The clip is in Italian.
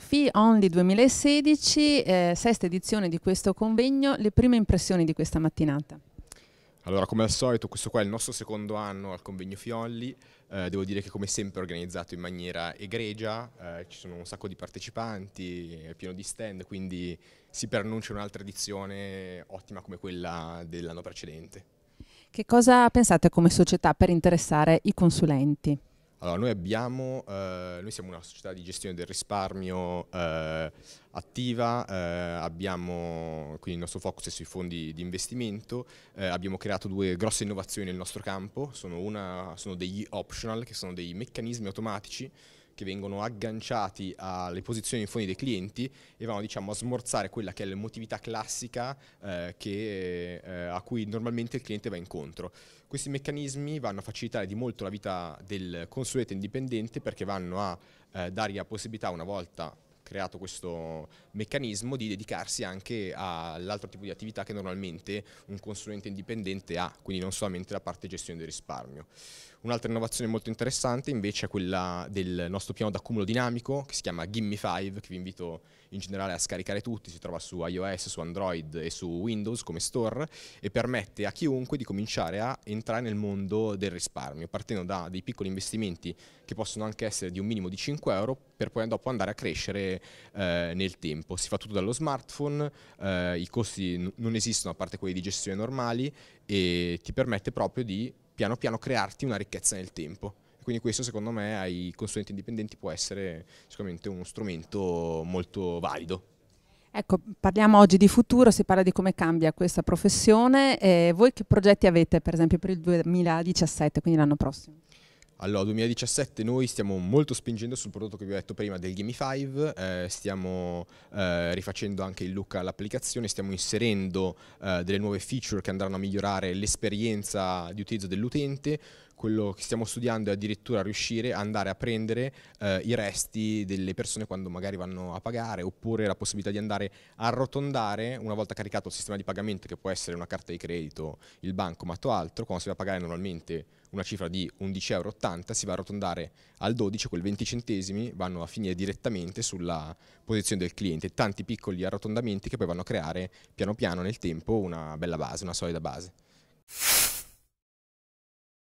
Fee Only 2016, eh, sesta edizione di questo convegno, le prime impressioni di questa mattinata. Allora, come al solito, questo qua è il nostro secondo anno al convegno Fiolli, eh, devo dire che come sempre è organizzato in maniera egregia, eh, ci sono un sacco di partecipanti, è pieno di stand, quindi si preannuncia un'altra edizione ottima come quella dell'anno precedente. Che cosa pensate come società per interessare i consulenti? Allora, noi, abbiamo, eh, noi siamo una società di gestione del risparmio eh, attiva, eh, abbiamo, quindi il nostro focus è sui fondi di investimento, eh, abbiamo creato due grosse innovazioni nel nostro campo, sono, una, sono degli optional, che sono dei meccanismi automatici che vengono agganciati alle posizioni in fondi dei clienti e vanno diciamo, a smorzare quella che è l'emotività classica eh, che, eh, a cui normalmente il cliente va incontro. Questi meccanismi vanno a facilitare di molto la vita del consulente indipendente perché vanno a eh, dargli la possibilità una volta creato questo meccanismo di dedicarsi anche all'altro tipo di attività che normalmente un consulente indipendente ha, quindi non solamente la parte gestione del risparmio. Un'altra innovazione molto interessante invece è quella del nostro piano d'accumulo dinamico che si chiama Gimme 5, che vi invito in generale a scaricare tutti, si trova su iOS, su Android e su Windows come store e permette a chiunque di cominciare a entrare nel mondo del risparmio, partendo da dei piccoli investimenti che possono anche essere di un minimo di 5 euro per poi dopo andare a crescere eh, nel tempo. Si fa tutto dallo smartphone, eh, i costi non esistono a parte quelli di gestione normali e ti permette proprio di piano piano crearti una ricchezza nel tempo. Quindi questo secondo me ai consulenti indipendenti può essere sicuramente uno strumento molto valido. Ecco, parliamo oggi di futuro, si parla di come cambia questa professione. Eh, voi che progetti avete per esempio per il 2017, quindi l'anno prossimo? Allora, 2017 noi stiamo molto spingendo sul prodotto che vi ho detto prima del Gamify, eh, stiamo eh, rifacendo anche il look all'applicazione, stiamo inserendo eh, delle nuove feature che andranno a migliorare l'esperienza di utilizzo dell'utente, quello che stiamo studiando è addirittura riuscire ad andare a prendere eh, i resti delle persone quando magari vanno a pagare oppure la possibilità di andare a arrotondare una volta caricato il sistema di pagamento che può essere una carta di credito, il banco, ma o altro, quando si va a pagare normalmente una cifra di 11,80 euro, si va a arrotondare al 12, quel 20 centesimi vanno a finire direttamente sulla posizione del cliente, tanti piccoli arrotondamenti che poi vanno a creare piano piano nel tempo una bella base, una solida base.